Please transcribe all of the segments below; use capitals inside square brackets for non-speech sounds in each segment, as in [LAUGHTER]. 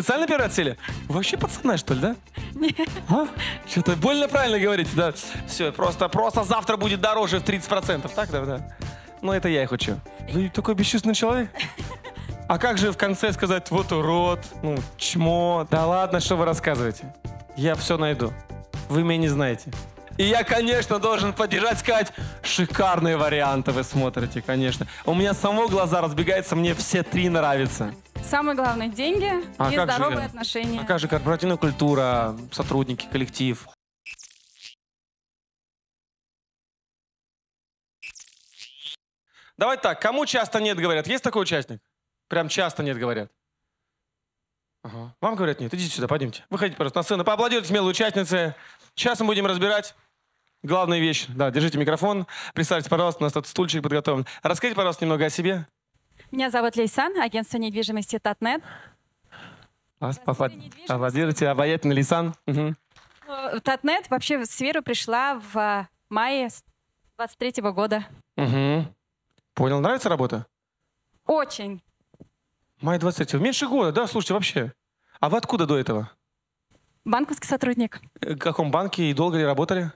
Специально первый отсели? Вы вообще пацаны, что ли, да? [LAUGHS] А? Что-то больно правильно говорите, да? Все, просто, просто завтра будет дороже в 30%, так, да, да? Но это я и хочу. Вы ну, такой бесчувственный человек. А как же в конце сказать, вот урод, ну, чмо, да ладно, что вы рассказываете? Я все найду. Вы меня не знаете. И я, конечно, должен поддержать, сказать, шикарные варианты вы смотрите, конечно. У меня самого глаза разбегаются, мне все три нравятся. Самое главное – деньги а и здоровые же, отношения. А как же корпоративная культура, сотрудники, коллектив? Давай так, кому часто нет говорят? Есть такой участник? Прям часто нет говорят. Ага. Вам говорят нет? Идите сюда, пойдемте. Выходите, просто на сцену. Поаплодируйте смелой участнице. Сейчас мы будем разбирать Главная вещь, да, держите микрофон. Представьте, пожалуйста, у нас тут стульчик подготовлен. Расскажите, пожалуйста, немного о себе. Меня зовут Лейсан, агентство недвижимости Татнет. А, аплодируйте, обаятельный Лейсан. Угу. Татнет вообще в сферу пришла в мае 23 -го года. Угу. Понял, нравится работа? Очень. Май 23 меньше года, да, слушайте, вообще. А вы откуда до этого? Банковский сотрудник. Э, в каком банке и долго ли работали?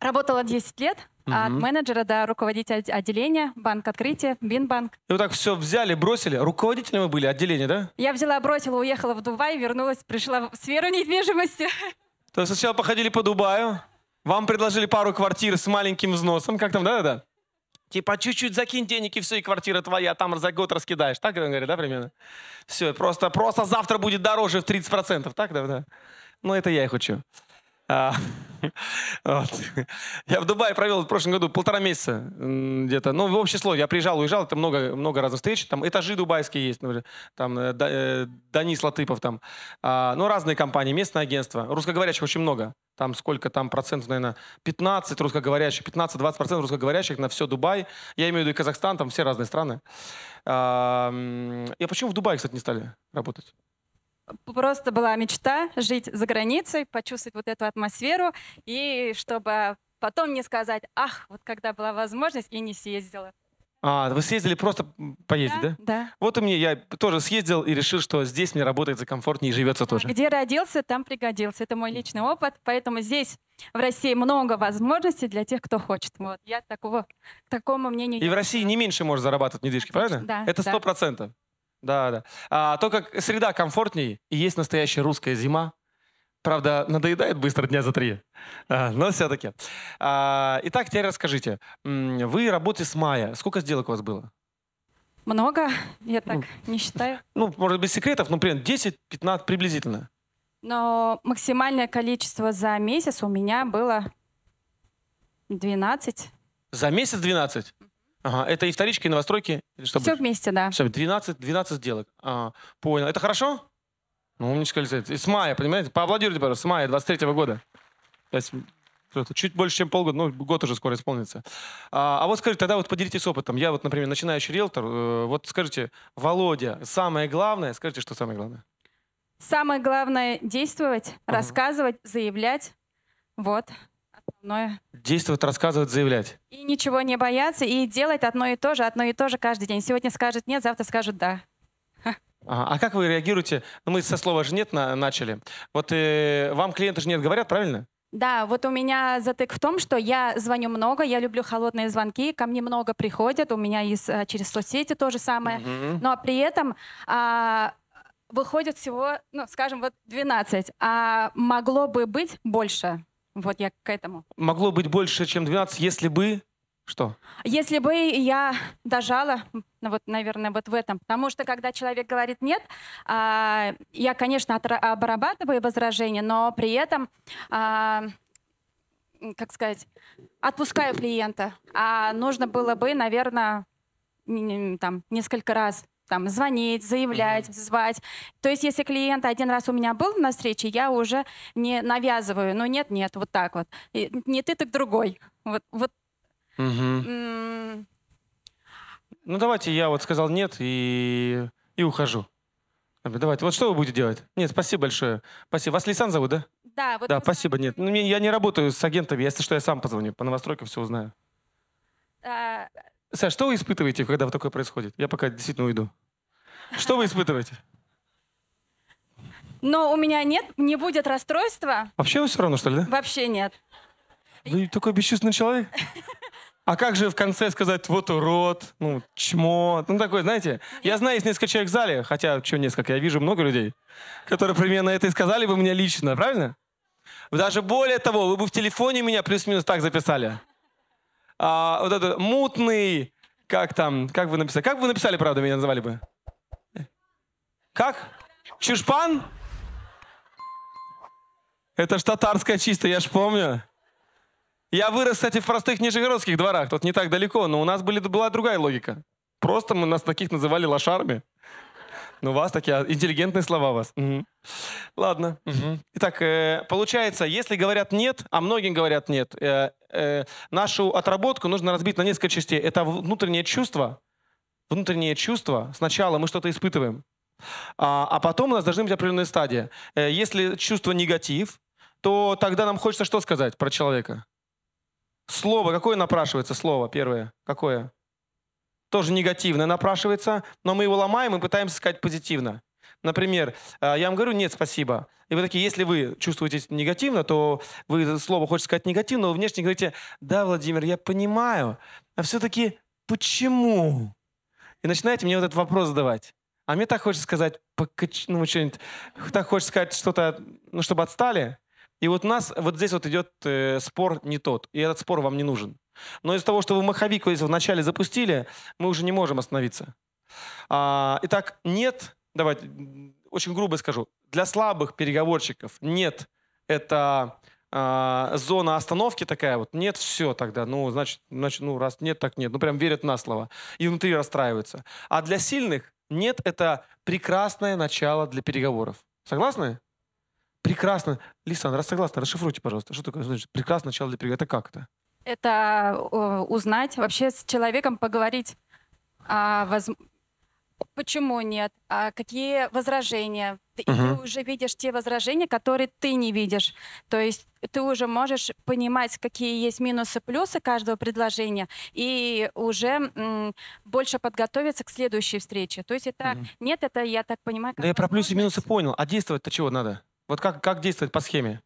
Работала 10 лет, угу. от менеджера до руководителя отделения, банк открытия, Бинбанк. И вот так все взяли, бросили. Руководителем вы были, отделение, да? Я взяла, бросила, уехала в Дубай, вернулась, пришла в сферу недвижимости. [LAUGHS] То есть сначала походили по Дубаю, вам предложили пару квартир с маленьким взносом, как там, да-да-да? Типа чуть-чуть закинь денег и все, и квартира твоя, там за год раскидаешь. Так говорят, да, примерно? Все, просто, просто завтра будет дороже в 30%. Так, да, да? Ну, это я их учу. А, я в Дубае провел в прошлом году полтора месяца где-то. Ну, в общем слове, я приезжал, уезжал, это много, много разных встреч. Там этажи дубайские есть, например, там э, э Данис Латыпов там. А, ну, разные компании, местные агентства. Русскоговорящих очень много. Там сколько там процентов, наверное, 15 русскоговорящих, 15-20 процентов русскоговорящих на все Дубай. Я имею в виду и Казахстан, там все разные страны. Я почему в Дубае, кстати, не стали работать? просто была мечта жить за границей, почувствовать вот эту атмосферу, и чтобы потом не сказать, ах, вот когда была возможность, и не съездила. А, вы съездили просто поездить, да? Да. да. Вот у меня, я тоже съездил и решил, что здесь мне работает комфортнее и живется а тоже. Где родился, там пригодился. Это мой личный опыт, поэтому здесь в России много возможностей для тех, кто хочет. Вот я такого, такому мнению. И в России не меньше можно зарабатывать недвижки, правильно? Да. Это сто процентов. Да. Да, да. А, то, как среда комфортней, и есть настоящая русская зима. Правда, надоедает быстро дня за три, а, но все-таки. А, итак, теперь расскажите. Вы работаете с мая. Сколько сделок у вас было? Много, я так ну, не считаю. Ну, может быть, секретов, ну, примерно 10-15 приблизительно. Но максимальное количество за месяц у меня было 12. За месяц 12? Ага, это и вторички, и новостройки? чтобы Все вместе, да. Все, 12, 12 сделок. А, понял. Это хорошо? Ну, мне Елизавета. С мая, понимаете? Поаплодируйте, пожалуйста, с мая 23 -го года. чуть больше, чем полгода, ну, год уже скоро исполнится. А, а вот скажите, тогда вот поделитесь опытом. Я вот, например, начинающий риэлтор. Э, вот скажите, Володя, самое главное, скажите, что самое главное? Самое главное — действовать, uh рассказывать, заявлять. Вот основное. Действовать, рассказывать, заявлять. И ничего не бояться, и делать одно и то же, одно и то же каждый день. Сегодня скажут нет, завтра скажут да. Ага. А как вы реагируете? Ну, мы со слова же нет на, начали. Вот э, вам клиенты же нет говорят, правильно? Да, вот у меня затык в том, что я звоню много, я люблю холодные звонки, ко мне много приходят, у меня из, а, через соцсети то же самое, mm но при этом а, выходит всего, ну, скажем, вот 12, а могло бы быть больше. Вот я к этому. Могло быть больше, чем 12, если бы... Что? Если бы я дожала, вот, наверное, вот в этом. Потому что, когда человек говорит «нет», а, я, конечно, обрабатываю возражения, но при этом... А, как сказать, отпускаю клиента. А нужно было бы, наверное, там несколько раз там, звонить, заявлять, mm-hmm. звать. То есть, если клиент один раз у меня был на встрече, я уже не навязываю. Ну, нет, нет, вот так вот. И, не ты, так другой. Вот, вот. Mm-hmm. Mm. Ну, давайте я вот сказал нет и, и ухожу. Давайте, вот что вы будете делать? Нет, спасибо большое. Спасибо. Вас Лисан зовут, да? Да, вот Да, спасибо, нет. Ну, я не работаю с агентами, если что, я сам позвоню. По новостройке все узнаю. А Саш, что вы испытываете, когда вот такое происходит? Я пока действительно уйду. Что вы испытываете? Но ну, у меня нет, не будет расстройства. Вообще вы все равно, что ли, да? Вообще нет. Вы такой бесчувственный человек? А как же в конце сказать «вот урод», ну, «чмо», ну, такое, знаете? Я знаю, есть несколько человек в зале, хотя, чем несколько, я вижу много людей, которые примерно это и сказали бы мне лично, правильно? Даже более того, вы бы в телефоне меня плюс-минус так записали а, вот этот мутный, как там, как вы написали? Как вы написали, правда, меня называли бы? Как? Чушпан? Это ж татарская чисто, я ж помню. Я вырос, кстати, в простых нижегородских дворах, тут не так далеко, но у нас были, была другая логика. Просто мы нас таких называли лошарами. Ну, вас такие интеллигентные слова вас. Угу. Ладно. Угу. Итак, э, получается, если говорят нет, а многим говорят нет, э, э, нашу отработку нужно разбить на несколько частей. Это внутреннее чувство. Внутреннее чувство. Сначала мы что-то испытываем, а, а потом у нас должны быть определенные стадии. если чувство негатив, то тогда нам хочется что сказать про человека? Слово. Какое напрашивается слово первое? Какое? тоже негативно напрашивается, но мы его ломаем и пытаемся сказать позитивно. Например, э, я вам говорю «нет, спасибо». И вы такие, если вы чувствуете негативно, то вы слово хочется сказать негативно, но внешне говорите «да, Владимир, я понимаю, а все-таки почему?» И начинаете мне вот этот вопрос задавать. А мне так хочется сказать, ну, что-нибудь, так хочется сказать что-то, ну, чтобы отстали. И вот у нас вот здесь вот идет э, спор не тот, и этот спор вам не нужен. Но из-за того, что вы маховик вначале запустили, мы уже не можем остановиться. А, итак, нет, давайте очень грубо скажу, для слабых переговорщиков нет, это а, зона остановки такая вот, нет, все тогда, ну, значит, значит, ну, раз нет, так нет, ну, прям верят на слово, и внутри расстраиваются. А для сильных нет, это прекрасное начало для переговоров. Согласны? Прекрасно. Лисан, раз согласна, расшифруйте, пожалуйста, что такое значит прекрасное начало для переговоров, это как это? это э, узнать, вообще с человеком поговорить, а, воз... почему нет, а какие возражения. Ты, угу. ты уже видишь те возражения, которые ты не видишь. То есть ты уже можешь понимать, какие есть минусы, плюсы каждого предложения, и уже больше подготовиться к следующей встрече. То есть это угу. нет, это я так понимаю. Да я про плюсы и минусы понял. А действовать-то чего надо? Вот как, как действовать по схеме?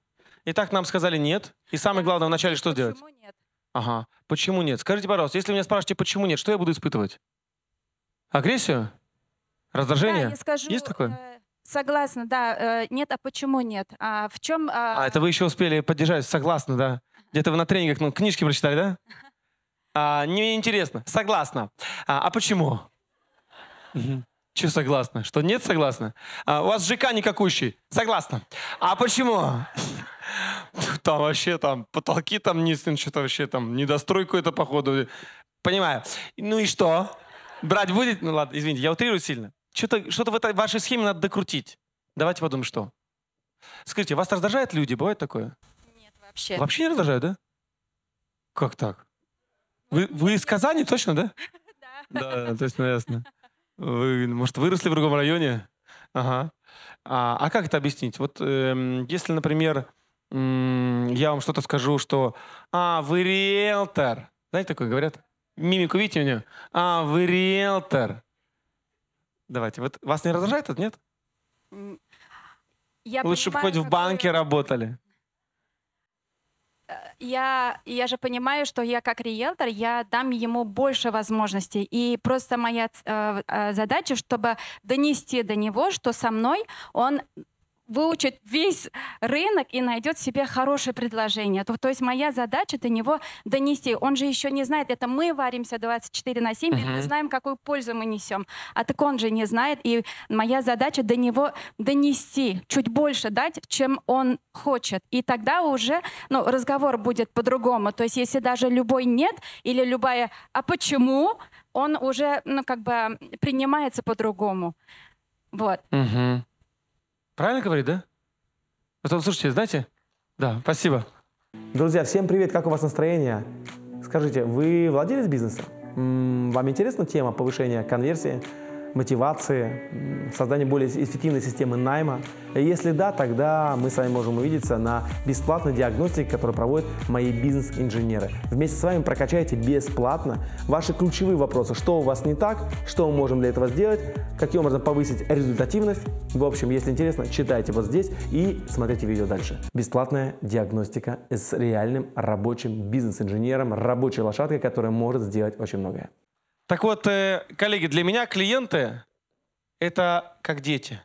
Итак, нам сказали нет. И самое главное, вначале что Почему Нет? Ага. Почему нет? Скажите, пожалуйста, если меня спрашиваете, почему нет, что я буду испытывать? Агрессию? Раздражение? Да, я скажу, Есть такое? Э, согласна, да. Э, нет, а почему нет? А в чем... Э... А, а, это вы еще успели поддержать, согласна, да. Где-то вы на тренингах ну, книжки прочитали, да? А, не интересно. Согласна. А, а почему? Угу. Че согласна? Что нет согласна? А, у вас ЖК никакущий. Согласна. А почему? [LAUGHS] там вообще там потолки там не ну, что-то вообще там недостройку это походу. Понимаю. Ну и что? Брать будет? Ну ладно, извините, я утрирую сильно. Что-то что в этой вашей схеме надо докрутить. Давайте подумаем, что. Скажите, вас раздражают люди? Бывает такое? Нет, вообще. Вообще не раздражают, да? Как так? Вы, вы из Казани точно, да? [LAUGHS] Да. Да, точно, ясно. Вы, может, выросли в другом районе? Ага. А, а как это объяснить? Вот э, если, например, я вам что-то скажу, что «А, вы риэлтор!» Знаете, такое говорят? Мимику видите у него? «А, вы риэлтор!» Давайте, вот вас не раздражает это, нет? Я Лучше бы хоть в банке работали. Э, я, я же понимаю, что я как риэлтор, я дам ему больше возможностей. И просто моя э, э задача, чтобы донести до него, что со мной он выучит весь рынок и найдет себе хорошее предложение. То, то есть моя задача до него донести. Он же еще не знает, это мы варимся 24 на 7, uh-huh. мы знаем, какую пользу мы несем. А так он же не знает, и моя задача до него донести, чуть больше дать, чем он хочет. И тогда уже ну, разговор будет по-другому. То есть если даже любой нет или любая «а почему?», он уже ну, как бы принимается по-другому. Вот. Uh-huh. Правильно говорит, да? Потом, слушайте, знаете, да, спасибо. Друзья, всем привет, как у вас настроение? Скажите, вы владелец бизнеса? М -м, вам интересна тема повышения конверсии? мотивации, создание более эффективной системы найма? Если да, тогда мы с вами можем увидеться на бесплатной диагностике, которую проводят мои бизнес-инженеры. Вместе с вами прокачайте бесплатно ваши ключевые вопросы, что у вас не так, что мы можем для этого сделать, каким образом повысить результативность. В общем, если интересно, читайте вот здесь и смотрите видео дальше. Бесплатная диагностика с реальным рабочим бизнес-инженером, рабочей лошадкой, которая может сделать очень многое. Так вот, э, коллеги, для меня клиенты — это как дети,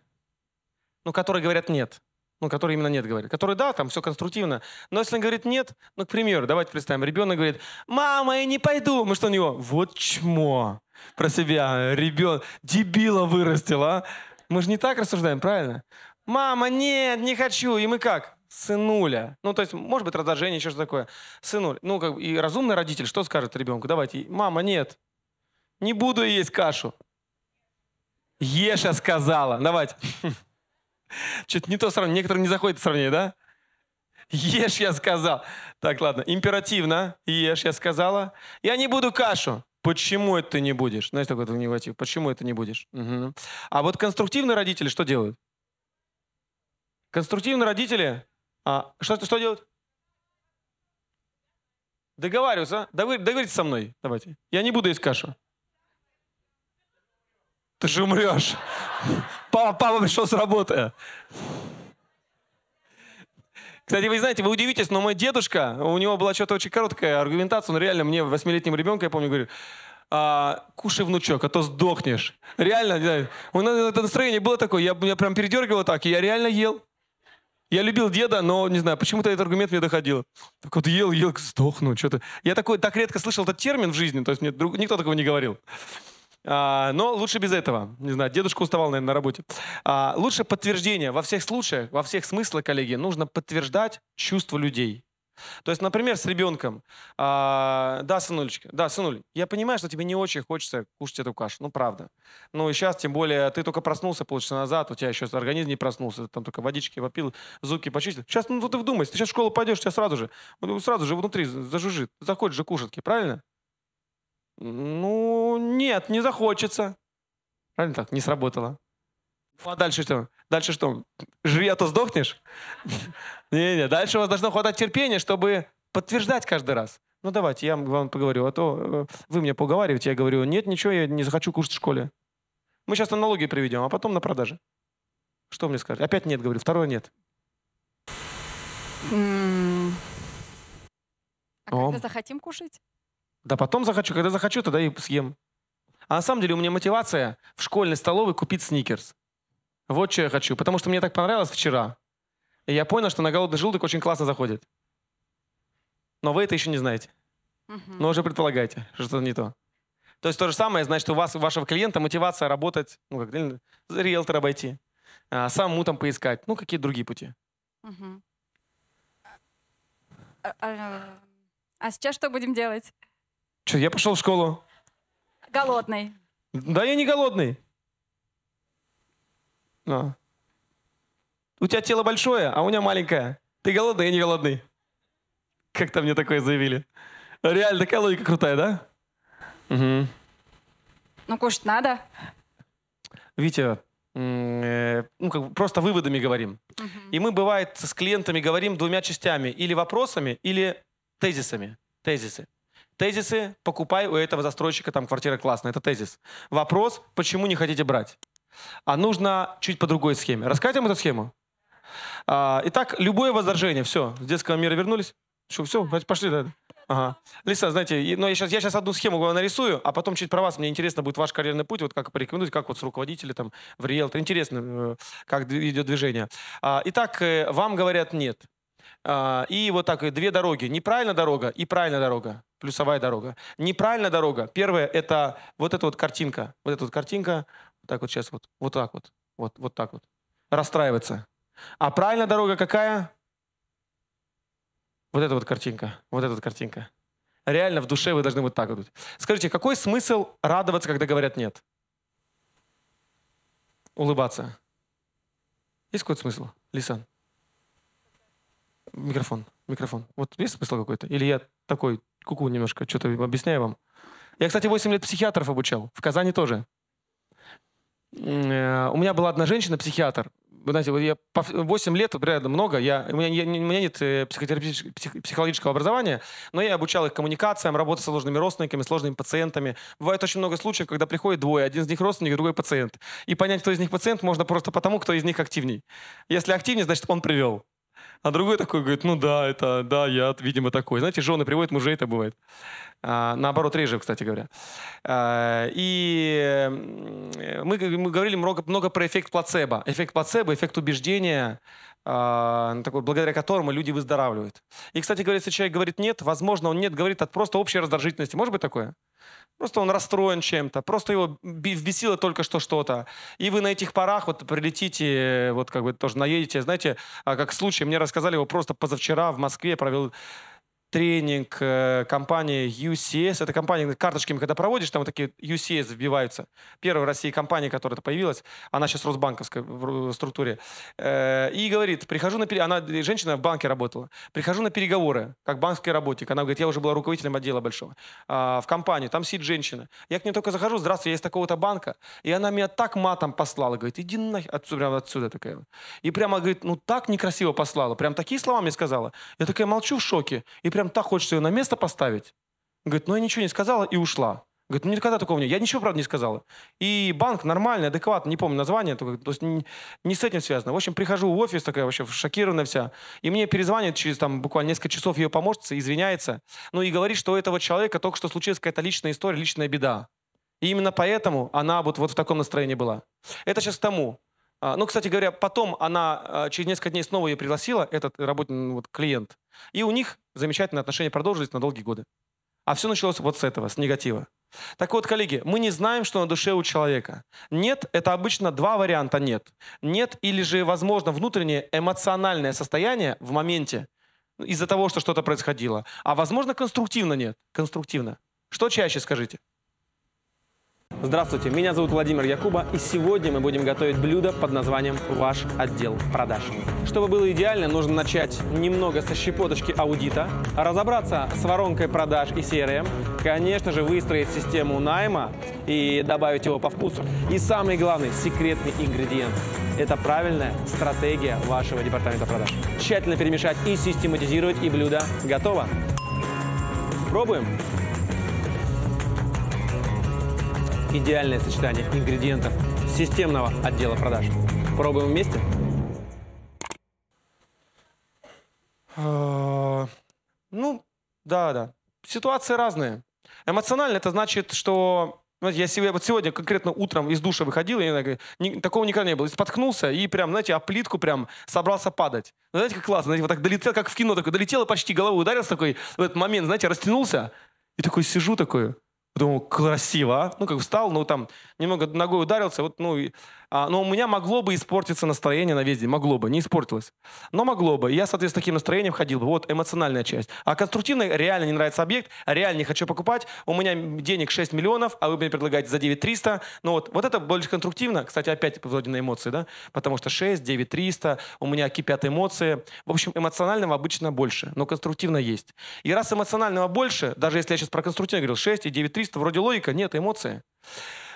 ну, которые говорят «нет». Ну, которые именно «нет» говорят. Которые «да», там все конструктивно. Но если он говорит «нет», ну, к примеру, давайте представим, ребенок говорит «мама, я не пойду». Мы что у него? Вот чмо про себя. Ребенок дебила вырастил, а? Мы же не так рассуждаем, правильно? «Мама, нет, не хочу». И мы как? сынуля. Ну, то есть, может быть, раздражение, еще что такое. Сынуля. Ну, как и разумный родитель что скажет ребенку? Давайте, мама, нет. Не буду есть кашу. Еша сказала. Давайте. [LAUGHS] Что-то не то сравнение. Некоторым не заходит сравнение, да? Ешь, я сказал. Так, ладно. Императивно. Ешь, я сказала. Я не буду кашу. Почему это ты не будешь? Знаешь, такой негатив. Почему это не будешь? Угу. А вот конструктивные родители что делают? Конструктивные родители а, что, что делают? Договариваются. А? Договор, договоритесь со мной. Давайте. Я не буду есть кашу. Ты же умрешь. Папа, папа пришел с работы. Кстати, вы знаете, вы удивитесь, но мой дедушка, у него была что-то очень короткая аргументация, он реально мне, восьмилетним ребенка, я помню, говорит, а, кушай, внучок, а то сдохнешь. Реально, да, у нас это настроение было такое, я, меня прям передергивал так, и я реально ел. Я любил деда, но не знаю, почему-то этот аргумент мне доходил. Так вот ел, ел, сдохну, что-то. Я такой, так редко слышал этот термин в жизни, то есть мне друг, никто такого не говорил. А, но лучше без этого. Не знаю, дедушка уставал, наверное, на работе. А, лучше подтверждение. Во всех случаях, во всех смыслах, коллеги, нужно подтверждать чувства людей. То есть, например, с ребенком. А, да, сынулечка, да, сынуль, я понимаю, что тебе не очень хочется кушать эту кашу. Ну, правда. Ну, и сейчас, тем более, ты только проснулся полчаса назад, у тебя еще организм не проснулся, ты там только водички вопил, зубки почистил. Сейчас, ну, ты вдумайся, ты сейчас в школу пойдешь, тебя сразу же, сразу же внутри зажужжит. Заходишь же кушетки, правильно? Ну, нет, не захочется. Правильно так? Не сработало. Ну, а дальше что? Дальше что? Жри, а то сдохнешь? [LAUGHS] Не-не, дальше у вас должно хватать терпения, чтобы подтверждать каждый раз. Ну, давайте, я вам поговорю, а то э, вы мне поговариваете, я говорю, нет, ничего, я не захочу кушать в школе. Мы сейчас аналогии приведем, а потом на продаже. Что мне скажете? Опять нет, говорю, второе нет. А когда захотим кушать? Да потом захочу, когда захочу, тогда и съем. А на самом деле у меня мотивация в школьной столовой купить сникерс. Вот что я хочу, потому что мне так понравилось вчера. И я понял, что на голодный желудок очень классно заходит. Но вы это еще не знаете. Но уже предполагаете, что что не то. То есть то же самое, значит, у вас, у вашего клиента мотивация работать, ну, как риэлтор обойти, а, самому там поискать, ну, какие другие пути. А, а, а сейчас что будем делать? Что, я пошел в школу. Голодный. Да я не голодный. А. У тебя тело большое, а у меня маленькое. Ты голодный, я не голодный. Как-то мне такое заявили. Реально, такая логика крутая, да? Угу. Ну, кушать надо. Витя, э, ну, как просто выводами говорим. Угу. И мы, бывает, с клиентами говорим двумя частями. Или вопросами, или тезисами. Тезисы. Тезисы покупай у этого застройщика, там квартира классная, это тезис. Вопрос, почему не хотите брать? А нужно чуть по другой схеме. Рассказать вам эту схему? А, итак, любое возражение, все, с детского мира вернулись. Что, все, пошли, да. Ага. Лиса, знаете, ну, я, сейчас, я сейчас одну схему нарисую, а потом чуть про вас. Мне интересно будет ваш карьерный путь, вот как порекомендовать, как вот с руководителя там, в риэлтор. Интересно, э, как идет движение. А, итак, э, вам говорят нет. А, и вот так, две дороги. Неправильная дорога и правильная дорога. Плюсовая дорога. Неправильная дорога. Первая это вот эта вот картинка. Вот эта вот картинка. Вот так вот сейчас вот. Вот так вот. Вот, вот так вот. Расстраиваться. А правильная дорога какая? Вот эта вот картинка. Вот эта вот картинка. Реально в душе вы должны вот так вот. Скажите, какой смысл радоваться, когда говорят «нет»? Улыбаться. Есть какой-то смысл, Лисан? Микрофон, микрофон. Вот есть смысл какой-то? Или я такой куку -ку немножко, что-то объясняю вам? Я, кстати, 8 лет психиатров обучал. В Казани тоже. Э, у меня была одна женщина-психиатр. Вы знаете, я 8 лет, реально много. Я, у, меня, я, у меня нет э, психотерапевтического, психологического образования, но я обучал их коммуникациям, работе с сложными родственниками, сложными пациентами. Бывает очень много случаев, когда приходит двое. Один из них родственник, другой пациент. И понять, кто из них пациент, можно просто потому, кто из них активней. Если активнее, значит, он привел. А другой такой говорит, ну да, это, да, я, видимо, такой. Знаете, жены приводят мужей, это бывает. А, наоборот, реже, кстати говоря. А, и мы, мы говорили много, много про эффект плацебо. Эффект плацебо, эффект убеждения, а, такой, благодаря которому люди выздоравливают. И, кстати говоря, если человек говорит «нет», возможно, он «нет» говорит от просто общей раздражительности. Может быть такое? Просто он расстроен чем-то, просто его вбесило только что что-то. И вы на этих парах вот прилетите, вот как бы тоже наедете. Знаете, а, как случай, мне рассказали, его просто позавчера в Москве провел тренинг э, компании UCS. Это компания карточками, когда проводишь, там вот такие UCS вбиваются. Первая в России компания, которая появилась, она сейчас в Росбанковской в э, структуре. Э, и говорит, прихожу на... Она, женщина в банке работала. Прихожу на переговоры, как банковский работник. Она говорит, я уже была руководителем отдела большого. А, в компанию, там сидит женщина. Я к ней только захожу, здравствуй, я из такого-то банка. И она меня так матом послала. Говорит, иди нахер. Отсюда, прямо отсюда такая. И прямо говорит, ну так некрасиво послала. Прям такие слова мне сказала. Я такая молчу в шоке. И прям прям так хочется ее на место поставить. Говорит, ну я ничего не сказала и ушла. Говорит, ну никогда такого не Я ничего, правда, не сказала. И банк нормальный, адекватный, не помню название, то, то есть не, не с этим связано. В общем, прихожу в офис, такая вообще шокированная вся, и мне перезвонит через там буквально несколько часов ее помощница, извиняется, ну и говорит, что у этого человека только что случилась какая-то личная история, личная беда. И именно поэтому она вот, вот в таком настроении была. Это сейчас к тому, а, ну, кстати говоря, потом она а, через несколько дней снова ее пригласила, этот работник, вот, клиент. И у них замечательные отношения продолжились на долгие годы. А все началось вот с этого, с негатива. Так вот, коллеги, мы не знаем, что на душе у человека. Нет, это обычно два варианта нет. Нет или же, возможно, внутреннее эмоциональное состояние в моменте из-за того, что что-то происходило. А возможно, конструктивно нет. Конструктивно. Что чаще, скажите? Здравствуйте, меня зовут Владимир Якуба, и сегодня мы будем готовить блюдо под названием «Ваш отдел продаж». Чтобы было идеально, нужно начать немного со щепоточки аудита, разобраться с воронкой продаж и CRM, эм, конечно же, выстроить систему найма и добавить его по вкусу. И самый главный секретный ингредиент – это правильная стратегия вашего департамента продаж. Тщательно перемешать и систематизировать, и блюдо готово. Пробуем! идеальное сочетание ингредиентов системного отдела продаж. Пробуем вместе? А, ну, да, да. Ситуации разные. Эмоционально это значит, что я себе вот сегодня конкретно утром из душа выходил, и иногда, такого никогда не было. И споткнулся и прям, знаете, о плитку прям собрался падать. Ну, знаете, как классно, знаете, вот так долетел, как в кино такой, долетел и почти головой ударился такой в этот момент, знаете, растянулся. И такой сижу такой, Подумал, красиво, а? Ну, как встал, ну, там, немного ногой ударился, вот, ну, и а, но у меня могло бы испортиться настроение на весь день. Могло бы, не испортилось. Но могло бы. я, соответственно, таким настроением ходил бы. Вот эмоциональная часть. А конструктивная реально не нравится объект, реально не хочу покупать. У меня денег 6 миллионов, а вы мне предлагаете за 9 300. Ну вот, вот это больше конструктивно. Кстати, опять вроде на эмоции, да? Потому что 6, 9 300, у меня кипят эмоции. В общем, эмоционального обычно больше, но конструктивно есть. И раз эмоционального больше, даже если я сейчас про конструктивно говорил, 6 и 9 300, вроде логика, нет, эмоции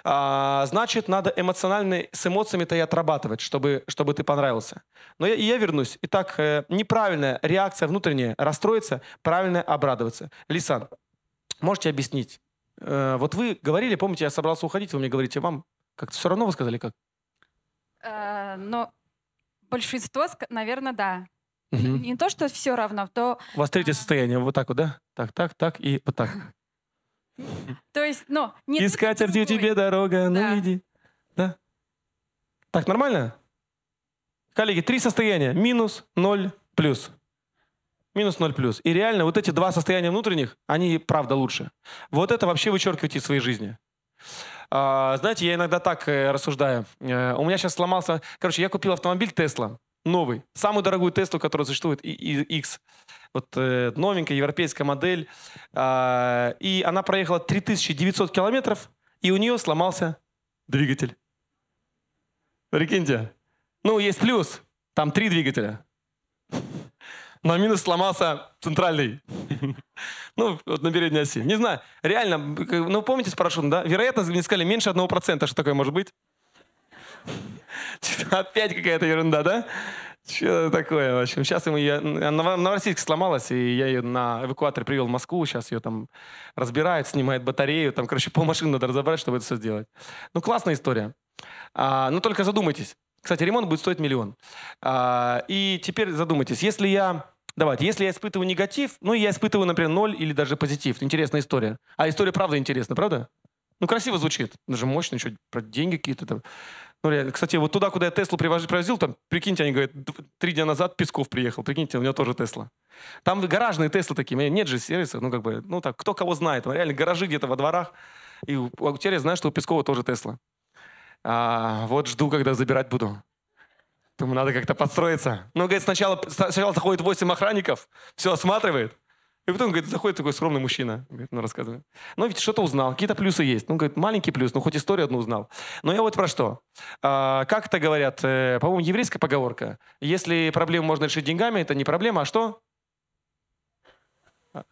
а, значит, надо эмоционально, с эмоциями-то и отрабатывать, чтобы, чтобы ты понравился. Но я, я вернусь. Итак, э, неправильная реакция внутренняя, расстроиться, правильная обрадоваться. Лисан, можете объяснить? Э, вот вы говорили, помните, я собрался уходить, вы мне говорите, вам как-то все равно вы сказали как? Э, но большинство, наверное, да. Угу. Не то, что все равно, то... У вас третье а. состояние, вот так вот, да? Так, так, так и вот так. [LAUGHS] То есть, ну, не И скатертью тебе дорога, ну иди. Да. Так, нормально? Коллеги, три состояния. Минус, ноль, плюс. Минус ноль, плюс. И реально вот эти два состояния внутренних, они правда лучше. Вот это вообще вычеркивайте из своей жизни. А, знаете, я иногда так э, рассуждаю. Э, у меня сейчас сломался... Короче, я купил автомобиль Тесла новый. Самую дорогую Теслу, которая существует, и, и X. Вот э, новенькая европейская модель. Э, и она проехала 3900 километров, и у нее сломался двигатель. Прикиньте. Ну, есть плюс. Там три двигателя. Но минус сломался центральный. [LAUGHS] Ну, вот на передней оси. Не знаю. Реально, ну, помните с парашютом, да? Вероятно, мне сказали, меньше 1%, что такое может быть. [LAUGHS] Типа, опять какая-то ерунда, да? Что такое? В общем, сейчас ему ее... Новороссийск сломалась, и я ее на эвакуатор привел в Москву. Сейчас ее там разбирают, снимают батарею. Там, короче, полмашины надо разобрать, чтобы это все сделать. Ну, классная история. А, но ну, только задумайтесь. Кстати, ремонт будет стоить миллион. А, и теперь задумайтесь, если я... Давайте, если я испытываю негатив, ну, я испытываю, например, ноль или даже позитив. Интересная история. А история правда интересна, правда? Ну, красиво звучит. Даже мощно, что про деньги какие-то там. Ну, реально. Кстати, вот туда, куда я Теслу привозил, там, прикиньте, они говорят, три дня назад Песков приехал, прикиньте, у него тоже Тесла. Там гаражные Теслы такие, нет же сервиса, ну, как бы, ну, так, кто кого знает, там, реально гаражи где-то во дворах, и у а теперь знаю, что у Пескова тоже Тесла. А, вот жду, когда забирать буду. Думаю, надо как-то подстроиться. Ну, говорит, сначала, сначала заходит 8 охранников, все осматривает, и потом, говорит, заходит такой скромный мужчина, говорит, ну рассказывай. Ну ведь что-то узнал, какие-то плюсы есть. Ну, говорит, маленький плюс, ну хоть историю одну узнал. Но я вот про что. А, как это говорят, э, по-моему, еврейская поговорка. Если проблему можно решить деньгами, это не проблема, а что? А.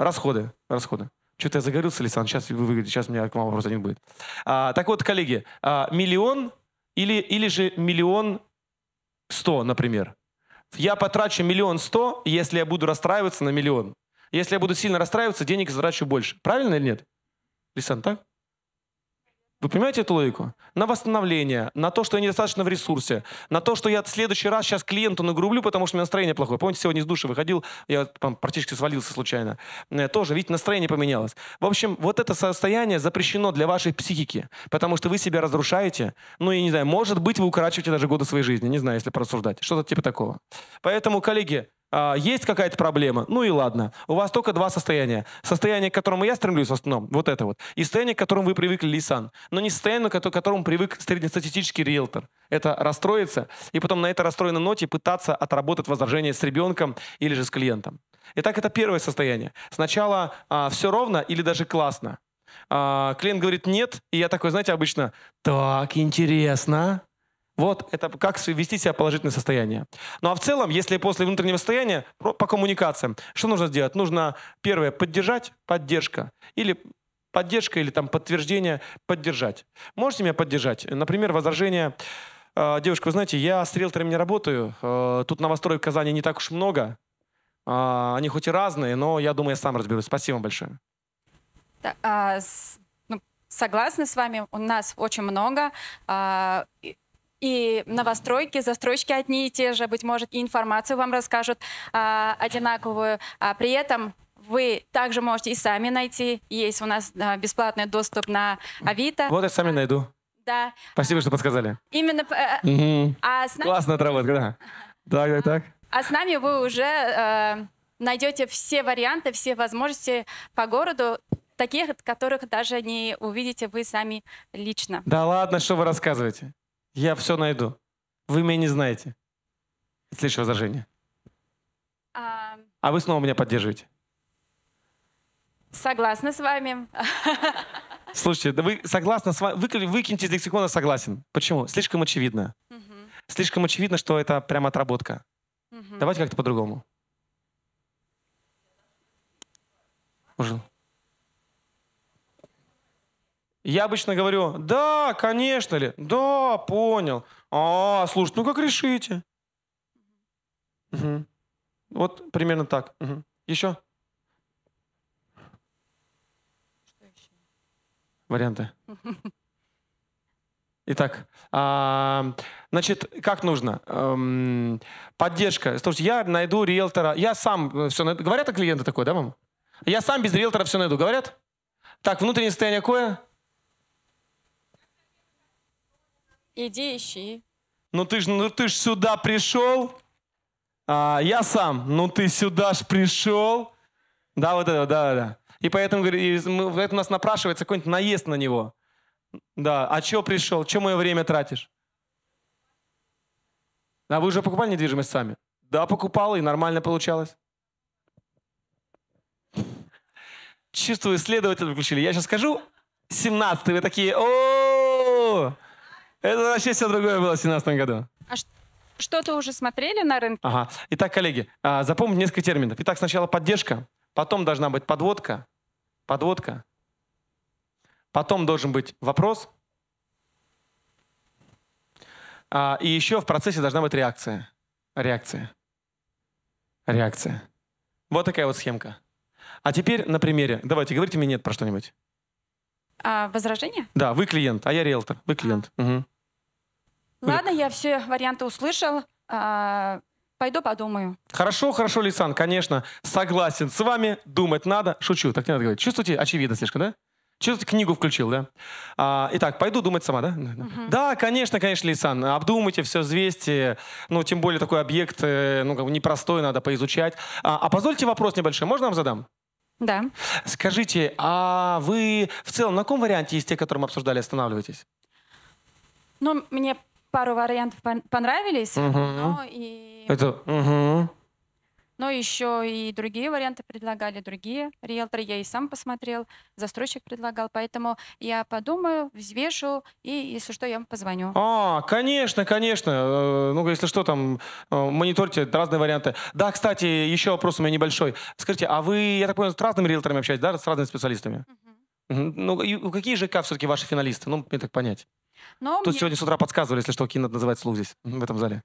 Расходы, расходы. Что-то я загорелся, Александр, сейчас вы выглядите, сейчас у меня к вам вопрос один будет. А, так вот, коллеги, а, миллион или, или же миллион сто, например. Я потрачу миллион сто, если я буду расстраиваться на миллион. Если я буду сильно расстраиваться, денег затрачу больше. Правильно или нет? Лисан, так? Вы понимаете эту логику? На восстановление, на то, что я недостаточно в ресурсе, на то, что я в следующий раз сейчас клиенту нагрублю, потому что у меня настроение плохое. Помните, сегодня из души выходил, я там, практически свалился случайно. Э, тоже, видите, настроение поменялось. В общем, вот это состояние запрещено для вашей психики, потому что вы себя разрушаете. Ну, я не знаю, может быть, вы укорачиваете даже годы своей жизни, не знаю, если порассуждать. Что-то типа такого. Поэтому, коллеги, а, есть какая-то проблема, ну и ладно. У вас только два состояния. Состояние, к которому я стремлюсь в основном, вот это вот, и состояние, к которому вы привыкли, Лисан. Но не состояние, к которому привык среднестатистический риэлтор. Это расстроиться, и потом на этой расстроенной ноте пытаться отработать возражение с ребенком или же с клиентом. Итак, это первое состояние. Сначала а, все ровно или даже классно. А, клиент говорит нет, и я такой, знаете, обычно, так интересно, вот это как вести себя в положительное состояние. Ну а в целом, если после внутреннего состояния по коммуникациям, что нужно сделать? Нужно, первое, поддержать, поддержка. Или поддержка, или там подтверждение, поддержать. Можете меня поддержать? Например, возражение а, Девушка, вы знаете, я с риэлторами не работаю. Э, тут новостроек в Казани не так уж много. А, они хоть и разные, но я думаю, я сам разберусь. Спасибо вам большое. Ну, согласна с вами, у нас очень много и новостройки, застройщики одни и те же, быть может, и информацию вам расскажут а, одинаковую. А при этом вы также можете и сами найти. Есть у нас а, бесплатный доступ на Авито. Вот я сами а, найду. Да. Спасибо, что подсказали. Именно. Угу. А с нами... Классная отработка, да. Так, так, так. А с нами вы уже э, найдете все варианты, все возможности по городу, таких, которых даже не увидите вы сами лично. Да ладно, что вы рассказываете? Я все найду. Вы меня не знаете. Следующее возражение. А... а вы снова меня поддерживаете. Согласна с вами. Слушайте, да вы согласны с вами. Вы, выкиньте из лексикона согласен. Почему? Слишком очевидно. Угу. Слишком очевидно, что это прям отработка. Угу. Давайте как-то по-другому. Ужин. Я обычно говорю, да, конечно ли, да, понял. А, слушай, ну как решите? Угу. Вот примерно так. Угу. Еще? еще? Варианты. [LAUGHS] Итак, а, значит, как нужно? Эм, поддержка. Слушайте, я найду риэлтора. Я сам э, все найду. Говорят о клиенты такой, да, мам? Я сам без риэлтора все найду. Говорят? Так, внутреннее состояние какое? Иди ищи. Ну ты ж, ну ты ж сюда пришел. А, я сам. Ну ты сюда ж пришел. Да, вот это, да, да. И поэтому и в этом нас напрашивается какой-нибудь наезд на него. Да, а чё пришел? Чё мое время тратишь? А вы уже покупали недвижимость сами? Да, покупал, и нормально получалось. Чувствую, следователь включили. Я сейчас скажу 17 вы такие, о это вообще все другое было в 2017 году. А что-то уже смотрели на рынке? Ага. Итак, коллеги, а, запомните несколько терминов. Итак, сначала поддержка, потом должна быть подводка, подводка, потом должен быть вопрос, а, и еще в процессе должна быть реакция. Реакция. Реакция. Вот такая вот схемка. А теперь на примере. Давайте, говорите мне нет про что-нибудь. А, возражение? Да, вы клиент, а я риэлтор. Вы клиент. А. Угу. Ладно, я все варианты услышал. А, пойду подумаю. Хорошо, хорошо, Лисан, конечно, согласен с вами. Думать надо. Шучу, так не надо говорить. Чувствуете, очевидно слишком, да? Чувствуете, книгу включил, да? А, итак, пойду думать сама, да? Угу. Да, конечно, конечно, Лисан. Обдумайте, все взвесьте. Ну, тем более такой объект, э, ну, как бы непростой, надо поизучать. А, а позвольте вопрос небольшой, можно вам задам? Да. Скажите, а вы в целом на каком варианте из тех, которые мы обсуждали, останавливаетесь? Ну, мне пару вариантов понравились, Мгм. но и Это... мгм. но еще и другие варианты предлагали другие риэлторы. Я и сам посмотрел, застройщик предлагал, поэтому я подумаю, взвешу и если что, я вам позвоню. А, конечно, конечно. Э, ну, если что, там, э, мониторьте разные варианты. Да, кстати, еще вопрос у меня небольшой. Скажите, а вы, я так понимаю, с разными риэлторами общаетесь, да, с разными специалистами? Мгм. Ну, какие же ЖК все-таки ваши финалисты? Ну, мне так понять. Но Тут мне... сегодня с утра подсказывали, если что, какие надо называть слух здесь, [LAUGHS] в этом зале.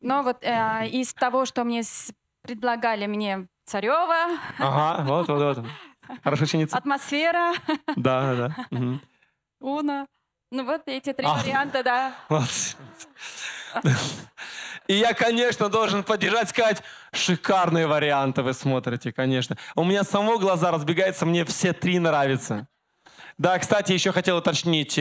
Но вот э, из того, что мне с... предлагали мне Царева. Ага, вот, вот, вот. [LAUGHS] Хорошо ученица. Атмосфера. [LAUGHS] Да, да, да. Угу. Уна. Ну вот эти три а. варианта, да. И я, конечно, должен поддержать, сказать, шикарные варианты вы смотрите, конечно. У меня само глаза разбегаются, мне все три нравятся. Да, кстати, еще хотел уточнить.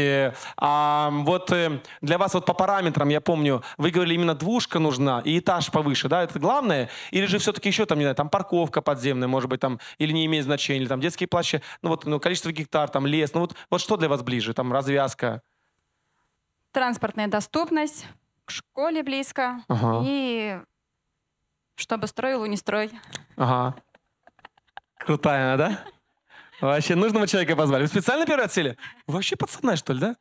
А, вот э, для вас вот по параметрам, я помню, вы говорили, именно двушка нужна и этаж повыше, да, это главное? Или же все-таки еще там, не знаю, там парковка подземная, может быть, там, или не имеет значения, или там детские плащи, ну вот ну, количество гектар, там лес, ну вот, вот что для вас ближе, там развязка? Транспортная доступность, к школе близко ага. и чтобы строил, не строй. Ага. Крутая, да? Вообще нужного человека позвали. Вы специально первый вообще пацаны, что ли, да?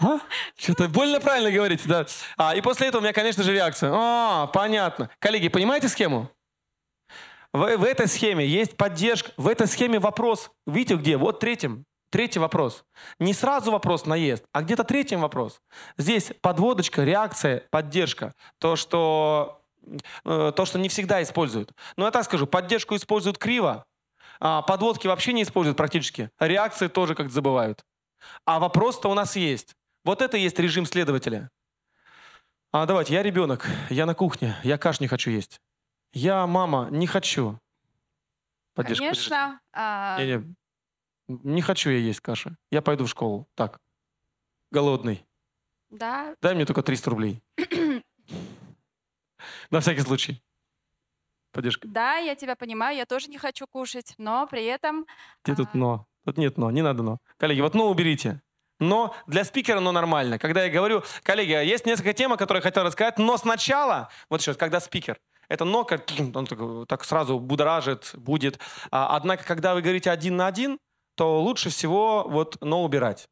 А? Что-то больно правильно говорите, да. А, и после этого у меня, конечно же, реакция. А, понятно. Коллеги, понимаете схему? В, в этой схеме есть поддержка, в этой схеме вопрос. Видите где? Вот третьим. Третий вопрос. Не сразу вопрос наезд, а где-то третьим вопрос. Здесь подводочка, реакция, поддержка. То, что э, то, что не всегда используют. Но я так скажу, поддержку используют криво, а, подводки вообще не используют практически. Реакции тоже как-то забывают. А вопрос-то у нас есть. Вот это есть режим следователя. А давайте, я ребенок, я на кухне, я каш не хочу есть. Я мама, не хочу. Поддержка, Конечно. А... Не, не, не хочу я есть каши. Я пойду в школу. Так. Голодный. Да. Дай мне только 300 рублей. [CLEARS THROAT] На всякий случай. Поддержка. Да, я тебя понимаю, я тоже не хочу кушать, но при этом... Где а... тут но? Тут нет но, не надо но. Коллеги, вот но уберите. Но для спикера но нормально. Когда я говорю, коллеги, а есть несколько тем, о которых я хотел рассказать, но сначала, вот сейчас, когда спикер, это но как, [LAUGHS] он так, так сразу будоражит, будет. А, однако, когда вы говорите один на один, то лучше всего вот но убирать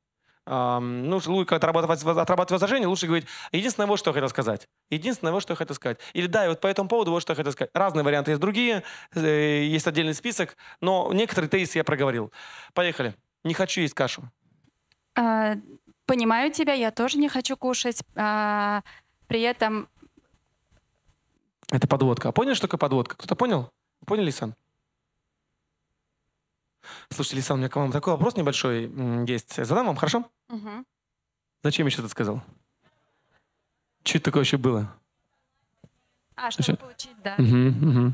эм, ну, логика отрабатывать, отрабатывать возражение, лучше говорить, единственное, вот что я хотел сказать. Единственное, вот что я хотел сказать. Или да, и вот по этому поводу вот что я хотел сказать. Разные варианты есть другие, э, есть отдельный список, но некоторые тезисы я проговорил. Поехали. Не хочу есть кашу. А, понимаю тебя, я тоже не хочу кушать. А, при этом... Это подводка. А понял, что такое подводка? Кто-то понял? Поняли, Сан? Слушайте, Лисан, у меня к вам такой вопрос небольшой есть. Задам вам, хорошо? Угу. Зачем что-то сказал? Чуть такое вообще было. А, чтобы еще? получить, да. Угу, угу.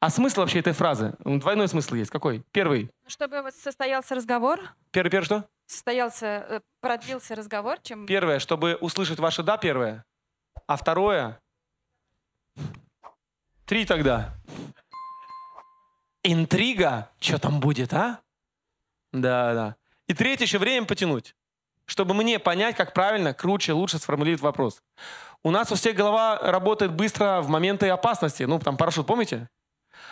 А смысл вообще этой фразы? Ну, двойной смысл есть. Какой? Первый. Ну, чтобы вот состоялся разговор. Первый, первый что? Состоялся, э, продлился разговор. Чем... Первое, чтобы услышать ваше «да» первое. А второе... Три тогда. Интрига, что там будет, а? Да, да. И третье еще время потянуть, чтобы мне понять, как правильно, круче, лучше сформулировать вопрос. У нас у всех голова работает быстро в моменты опасности. Ну, там парашют, помните?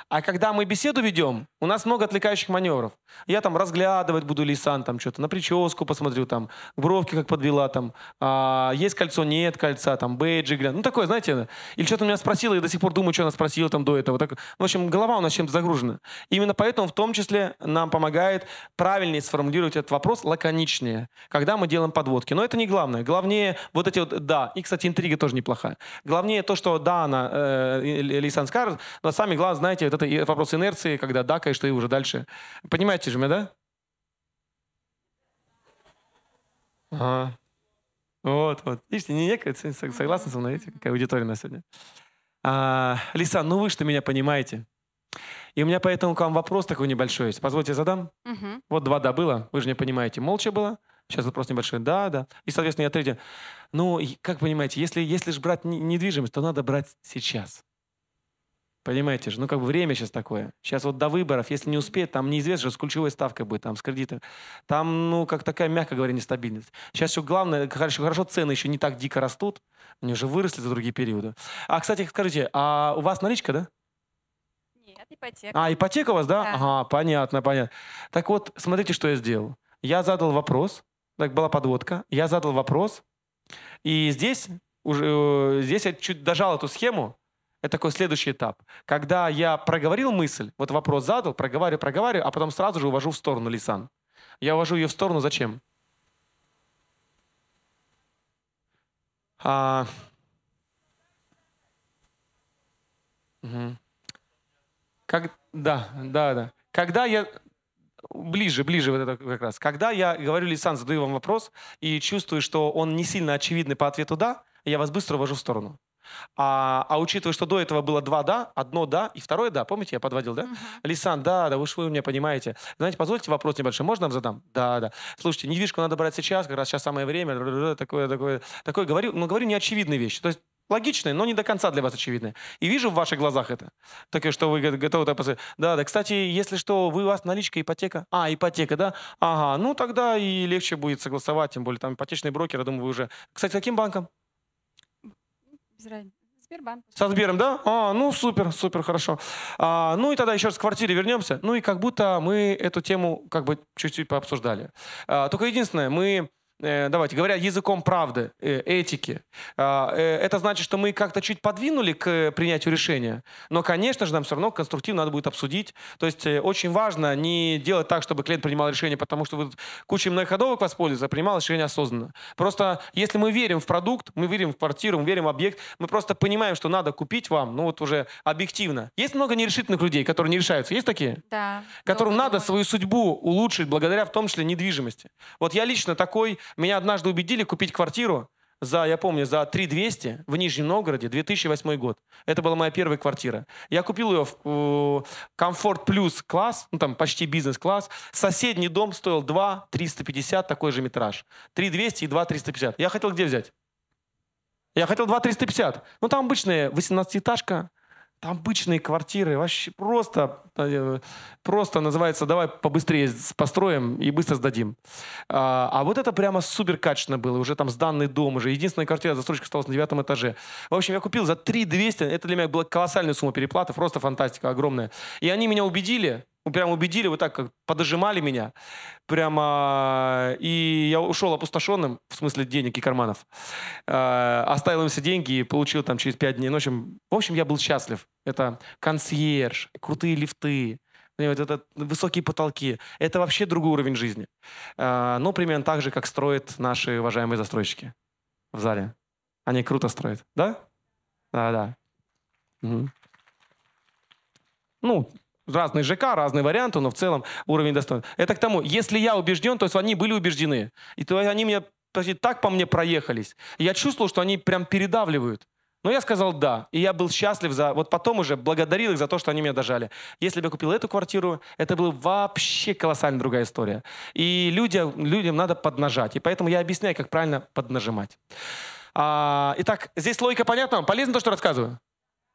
А когда мы беседу ведем, у нас много отвлекающих маневров. Я там разглядывать буду Лисан, там что-то на прическу посмотрю, там бровки как подвела, там а, есть кольцо, нет кольца, там бейджи гляну. Ну такое, знаете, или что-то меня спросила, я до сих пор думаю, что она спросила там до этого. Так, в общем, голова у нас чем-то загружена. Именно поэтому в том числе нам помогает правильнее сформулировать этот вопрос лаконичнее, когда мы делаем подводки. Но это не главное. Главнее вот эти вот «да». И, кстати, интрига тоже неплохая. Главнее то, что «да», она, э, Лисан скажет, но сами главное, знаете, вот это вопрос инерции, когда дакаешь, ты уже дальше. Понимаете же меня, да? Ага. Вот, вот. Видите, не некая, согласны, со мной, видите, какая аудитория на сегодня. А, Лиса, ну вы что меня понимаете. И у меня поэтому к вам вопрос такой небольшой есть. Позвольте, задам. Угу. Вот два «да» было, вы же не понимаете. Молча было, сейчас вопрос небольшой. Да, да. И, соответственно, я третий. Ну, как понимаете, если, если же брать недвижимость, то надо брать сейчас. Понимаете же, ну как бы время сейчас такое. Сейчас вот до выборов, если не успеет, там неизвестно же с ключевой ставкой будет, там с кредитом, Там, ну, как такая, мягко говоря, нестабильность. Сейчас все главное, хорошо, хорошо цены еще не так дико растут, они уже выросли за другие периоды. А, кстати, скажите, а у вас наличка, да? Нет, ипотека. А, ипотека у вас, да? да. Ага, понятно, понятно. Так вот, смотрите, что я сделал. Я задал вопрос, так была подводка, я задал вопрос, и здесь, уже, э, здесь я чуть дожал эту схему, это такой следующий этап. Когда я проговорил мысль, вот вопрос задал, проговариваю, проговариваю, а потом сразу же увожу в сторону Лисан. Я увожу ее в сторону зачем? А... Угу. Как... Да, да, да. Когда я... Ближе, ближе вот это как раз. Когда я говорю Лисан, задаю вам вопрос и чувствую, что он не сильно очевидный по ответу «да», я вас быстро увожу в сторону. А, а учитывая, что до этого было два «да», одно «да» и второе «да», помните, я подводил, да? Uh-huh. Лисан, да, да, вы, вы меня понимаете. Знаете, позвольте вопрос небольшой, можно вам задам? Да, да. Слушайте, недвижку надо брать сейчас, как раз сейчас самое время, такое, такое, такое говорю, но ну, говорю неочевидные вещи. То есть логичные, но не до конца для вас очевидные. И вижу в ваших глазах это. Такое, что вы готовы это посмотреть. Да, да, кстати, если что, вы у вас наличка, ипотека. А, ипотека, да? Ага, ну тогда и легче будет согласовать, тем более там ипотечные брокеры, думаю, вы уже... Кстати, каким банком? Израиль. Сбербанк. Со Сбером, да? А, ну супер, супер, хорошо. А, ну и тогда еще раз к квартире вернемся. Ну и как будто мы эту тему как бы чуть-чуть пообсуждали. А, только единственное, мы Э, давайте, говоря языком правды, э, этики, а, э, это значит, что мы как-то чуть подвинули к принятию решения, но, конечно же, нам все равно конструктивно надо будет обсудить. То есть очень важно не делать так, чтобы клиент принимал решение, потому что вы куча многоходовок воспользуется, а принимал решение осознанно. Просто если мы верим в продукт, мы верим в квартиру, мы верим в объект, мы просто понимаем, что надо купить вам, ну вот уже объективно. Есть много нерешительных людей, которые не решаются. Есть такие? Да. Которым надо свою судьбу улучшить благодаря в том числе недвижимости. Вот я лично такой меня однажды убедили купить квартиру за, я помню, за 3200 в Нижнем Новгороде, 2008 год. Это была моя первая квартира. Я купил ее в комфорт плюс класс, ну там почти бизнес-класс. Соседний дом стоил 2 350, такой же метраж. 3200 и 2 350. Я хотел где взять? Я хотел 2 350. Ну там обычная 18-этажка, там обычные квартиры, вообще просто, просто называется, давай побыстрее построим и быстро сдадим. А, а вот это прямо супер качественно было, уже там сданный дом, уже единственная квартира, застройщик осталась на девятом этаже. В общем, я купил за 3 200, это для меня была колоссальная сумма переплаты, просто фантастика огромная. И они меня убедили, ну, прям убедили, вот так как подожимали меня. Прямо... Э, и я ушел опустошенным, в смысле денег и карманов. Э, оставил им все деньги и получил там через пять дней. Ну, в, общем, в общем, я был счастлив. Это консьерж, крутые лифты, вот это высокие потолки. Это вообще другой уровень жизни. Э, но ну, примерно так же, как строят наши уважаемые застройщики в зале. Они круто строят, да? Да, да. Угу. Ну, разный ЖК, разные варианты, но в целом уровень достоин. Это к тому, если я убежден, то есть они были убеждены, и то они меня почти так по мне проехались. я чувствовал, что они прям передавливают. Но я сказал «да», и я был счастлив за... Вот потом уже благодарил их за то, что они меня дожали. Если бы я купил эту квартиру, это была вообще колоссально другая история. И людям людям надо поднажать. И поэтому я объясняю, как правильно поднажимать. А, итак, здесь логика понятна? Полезно то, что рассказываю?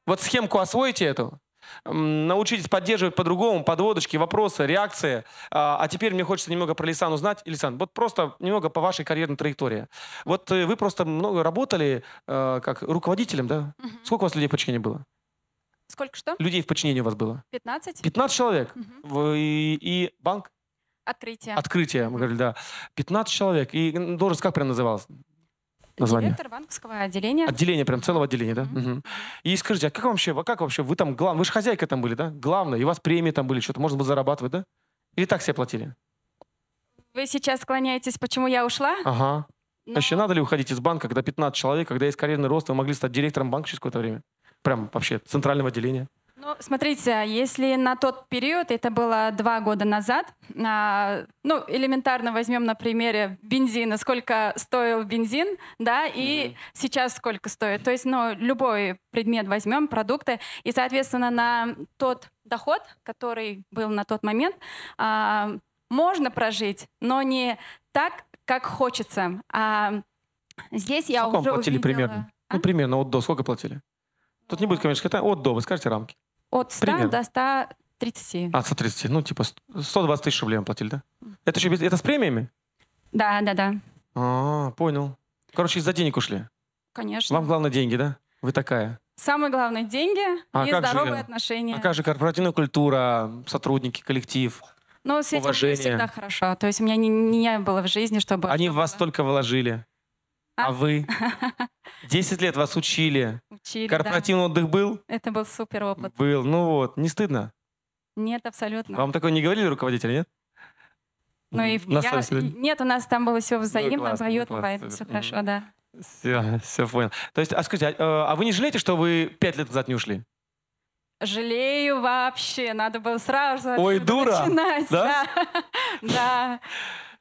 Вот схемку освоите эту, научитесь поддерживать по-другому, подводочки, вопросы, реакции. А, а теперь мне хочется немного про Лисан узнать. Лисан, вот просто немного по вашей карьерной траектории. Вот э, вы просто много работали э, как руководителем, да? Угу. Сколько у вас людей в подчинении было? Сколько что? Людей в подчинении у вас было? 15. 15 человек. Угу. И, и банк? Открытие. Открытие, мы говорили, да. 15 человек. И должность как прям называлась? название? Директор банковского отделения. Отделение, прям целого отделения, да? Mm-hmm. Угу. И скажите, а как вообще, как вообще вы там главный, вы же хозяйка там были, да? Главное, и у вас премии там были, что-то можно было зарабатывать, да? Или так себе платили? Вы сейчас склоняетесь, почему я ушла? Ага. Но... Ну. Вообще, надо ли уходить из банка, когда 15 человек, когда есть карьерный рост, вы могли стать директором банка через какое-то время? Прям вообще центрального отделения. Ну, смотрите, а если на тот период, это было два года назад, а, ну, элементарно возьмем на примере бензина, сколько стоил бензин, да, и mm-hmm. сейчас сколько стоит. То есть, ну, любой предмет возьмем, продукты, и, соответственно, на тот доход, который был на тот момент, а, можно прожить, но не так, как хочется. А здесь я Сколько уже платили увидела... примерно? Ну, а? Ну, примерно, вот до сколько платили? Тут не будет а. коммерческой тайны. От до, вы скажете рамки. От 100 Примерно. до 130. А, 130. Ну, типа 120 тысяч рублей мы платили, да? Это еще без... Это с премиями? Да, да, да. А, понял. Короче, из-за денег ушли. Конечно. Вам главное деньги, да? Вы такая. Самое главное деньги а и здоровые же, отношения. А как же корпоративная культура, сотрудники, коллектив? уважение. Ну, с этим уважение. всегда хорошо. То есть у меня не, не было в жизни, чтобы... Они в вас только вложили. А, а, вы? [LAUGHS] Десять лет вас учили. Учили, Корпоративный да. отдых был? Это был супер опыт. Был, ну вот. Не стыдно? Нет, абсолютно. Вам такое не говорили руководители, нет? Ну и я... Нет, у нас там было все ну взаимно, ну, поэтому все хорошо, да. Все, все понял. То есть, а скажите, а, а вы не жалеете, что вы пять лет назад не ушли? Жалею вообще, надо было сразу Ой, дура! начинать. Да? Да. [LAUGHS]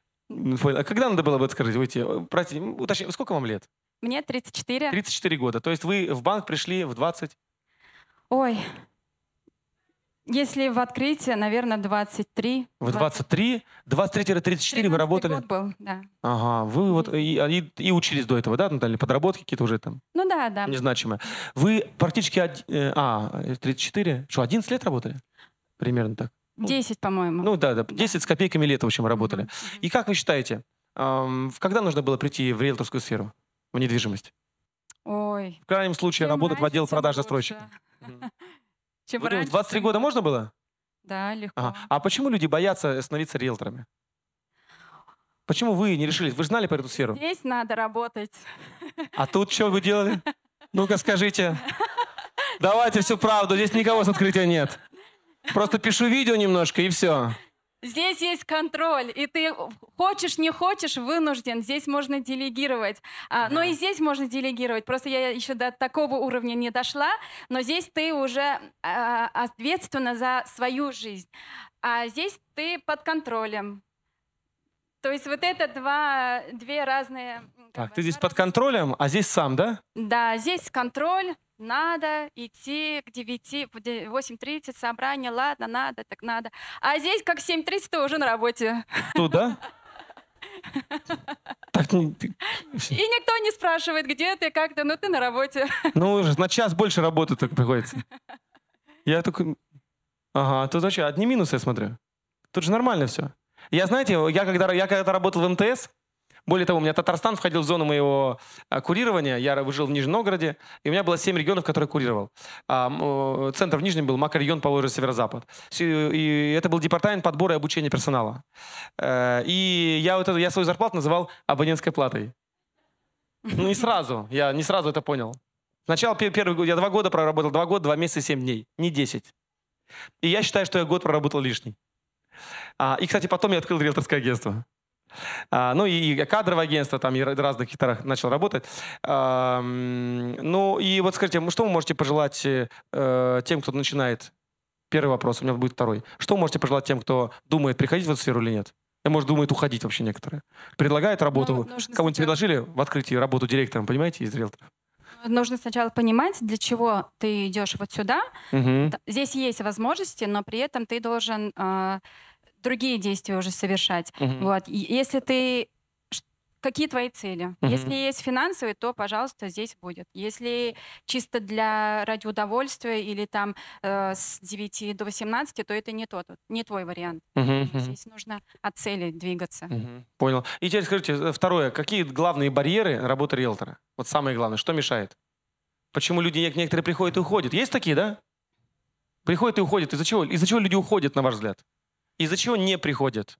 А когда надо было бы, скажите, выйти, э, Простите, уточни, сколько вам лет? Мне 34. 34 года. То есть вы в банк пришли в 20? Ой, если в открытие, наверное, 23. В 23? 23-34 вы работали? год был, да. Ага, вы вот и, а, и, и учились до этого, да, Наталья? Подработки какие-то уже там? Ну да, да. Незначимые. Вы практически... Од... Э, а, 34? Что, 11 лет работали? Примерно так. 10, по-моему. Ну да, да, 10 с копейками лет, в общем, работали. Mm-hmm. И как вы считаете, эм, когда нужно было прийти в риэлторскую сферу, в недвижимость? Ой. В крайнем случае, работать в отдел продаж застройщика. [LAUGHS] Чем вы раньше, 23 года можно было? Да, легко. Ага. А почему люди боятся становиться риэлторами? Почему вы не решились? Вы же знали про эту сферу? Здесь надо работать. А тут что вы делали? Ну-ка скажите. [LAUGHS] Давайте всю правду, здесь никого с открытия нет. Просто пишу видео немножко и все. Здесь есть контроль, и ты хочешь, не хочешь, вынужден. Здесь можно делегировать. А, ну да. Но и здесь можно делегировать. Просто я еще до такого уровня не дошла, но здесь ты уже а, ответственна за свою жизнь. А здесь ты под контролем. То есть вот это два, две разные... Так, ты здесь под контролем, а здесь сам, да? Да, здесь контроль, надо идти к 9, 8.30, собрание, ладно, надо, так надо. А здесь как 7.30 ты уже на работе. Туда? [LAUGHS] Так, и никто не спрашивает, где ты, как ты, ну ты на работе. [LAUGHS] Ну, уже на час больше работы так приходится. [LAUGHS] Я такой, ага, тут вообще одни минусы я смотрю. Тут же нормально все. Я, знаете, я когда, я когда работал в МТС, более того, у меня Татарстан входил в зону моего а, курирования. Я жил в Нижнем Новгороде, и у меня было семь регионов, которые курировал. А, центр в Нижнем был макрорегион по Северо-Запад. И это был департамент подбора и обучения персонала. Э, и я, вот эту, я свою зарплату называл абонентской платой. Ну, не сразу. Я не сразу это понял. Сначала первый год, я два года проработал, два года, два месяца, семь дней, не десять. И я считаю, что я год проработал лишний. А, и, кстати, потом я открыл риэлторское агентство. А, ну и кадровое агентство там и разных гитарах начал работать. ну и вот скажите, что вы можете пожелать э, э, тем, кто начинает? Первый вопрос, у меня будет второй. Что вы можете пожелать тем, кто думает, приходить в эту сферу или нет? Я Может, думает уходить вообще некоторые. Предлагает ну, работу. Кому-нибудь предложили в открытии работу директором, понимаете, из риэлтора? Ну, нужно сначала понимать, для чего ты идешь вот сюда. Угу. Здесь есть возможности, но при этом ты должен э, другие действия уже совершать. Угу. Вот. И если ты какие твои цели. mm Если есть финансовые, то, пожалуйста, здесь будет. Если чисто для ради удовольствия или там э, с 9 до 18, то это не тот, не твой вариант. mm Здесь нужно от цели двигаться. mm Понял. И теперь скажите, э, второе, какие главные барьеры работы риэлтора? Вот самое главное, что мешает? Почему люди некоторые приходят и уходят? Есть такие, да? Приходят и уходят. Из-за чего? Из-за чего люди уходят, на ваш взгляд? Из-за чего не приходят?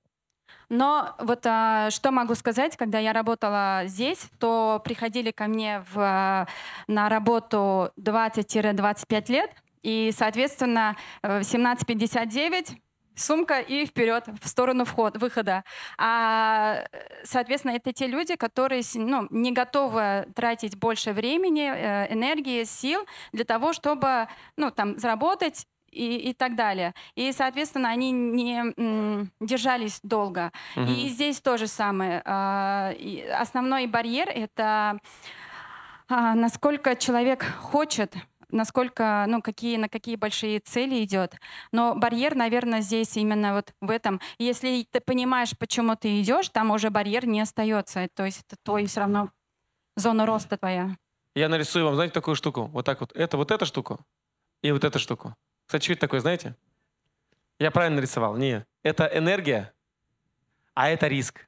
Но вот а, что могу сказать, когда я работала здесь, то приходили ко мне в, а, на работу 20-25 лет, и, соответственно, 17.59 э, сумка и вперед в сторону вход, выхода. А, соответственно, это те люди, которые ну, не готовы тратить больше времени, э, энергии, сил для того, чтобы ну, там, заработать и, и так далее. И, соответственно, они не держались долго. Угу. И здесь то же самое. А, основной барьер — это а, насколько человек хочет насколько, ну, какие, на какие большие цели идет. Но барьер, наверное, здесь именно вот в этом. Если ты понимаешь, почему ты идешь, там уже барьер не остается. То есть это твой все равно зона роста твоя. Я нарисую вам, знаете, такую штуку. Вот так вот. Это вот эта штука и вот эта штука. Кстати, что это такое, знаете? Я правильно нарисовал? Не. Это энергия, а это риск.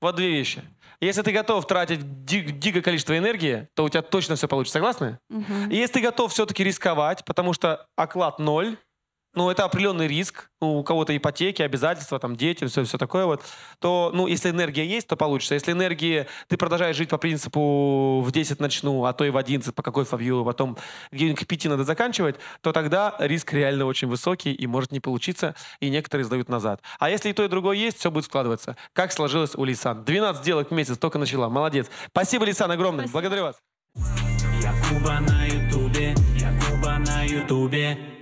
Вот две вещи. Если ты готов тратить дик, дикое количество энергии, то у тебя точно все получится, согласны? Угу. если ты готов все-таки рисковать, потому что оклад ноль, ну, это определенный риск, ну, у кого-то ипотеки, обязательства, там, дети, все, все такое вот, то, ну, если энергия есть, то получится. Если энергии, ты продолжаешь жить по принципу в 10 начну, а то и в 11, по какой фавью, а потом где-нибудь к 5 надо заканчивать, то тогда риск реально очень высокий и может не получиться, и некоторые сдают назад. А если и то, и другое есть, все будет складываться. Как сложилось у Лисан. 12 сделок в месяц, только начала. Молодец. Спасибо, Лисан, огромное. Спасибо. Благодарю вас. Якуба на ютубе, Якуба на ютубе.